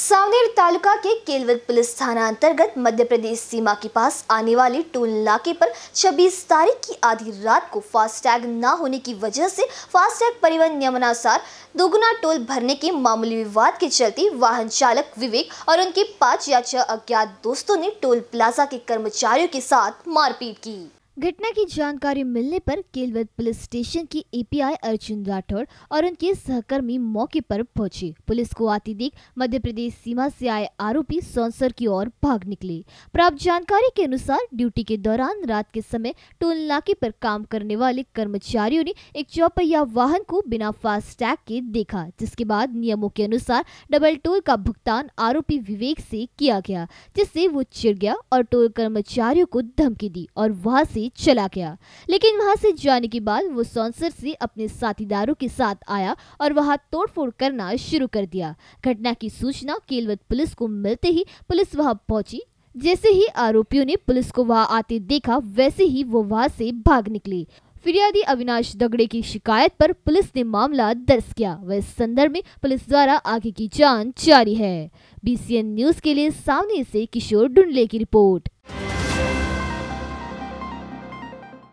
सावनेर तालुका के केलवत पुलिस थाना अंतर्गत मध्य प्रदेश सीमा के पास आने वाले टोल नाके पर 26 तारीख की आधी रात को फास्टैग न होने की वजह से फास्टैग परिवहन नियमानुसार दोगुना टोल भरने के मामूली विवाद के चलते वाहन चालक विवेक और उनके पांच या छह अज्ञात दोस्तों ने टोल प्लाजा के कर्मचारियों के साथ मारपीट की घटना की जानकारी मिलने पर केलवत पुलिस स्टेशन की एपीआई अर्जुन राठौड़ और उनके सहकर्मी मौके पर पहुंचे पुलिस को आती देख मध्य प्रदेश सीमा से आए आरोपी सोनसर की ओर भाग निकले प्राप्त जानकारी के अनुसार ड्यूटी के दौरान रात के समय टोल नाके पर काम करने वाले कर्मचारियों ने एक चौपहिया वाहन को बिना फास्टैग के देखा जिसके बाद नियमों के अनुसार डबल टोल का भुगतान आरोपी विवेक से किया गया जिससे वो चिड़ गया और टोल कर्मचारियों को धमकी दी और वहाँ से चला गया लेकिन वहां से जाने के बाद वो सौनसर से अपने साथीदारों के साथ आया और वहां तोड़फोड़ करना शुरू कर दिया घटना की सूचना केलवत पुलिस को मिलते ही पुलिस वहां पहुंची जैसे ही आरोपियों ने पुलिस को वहां आते देखा वैसे ही वो वहां से भाग निकले फिरियादी अविनाश दगड़े की शिकायत पर पुलिस ने मामला दर्ज किया वह इस संदर्भ में पुलिस द्वारा आगे की जांच जारी है बीसीएन न्यूज के लिए सामने से किशोर ढुंडले की रिपोर्ट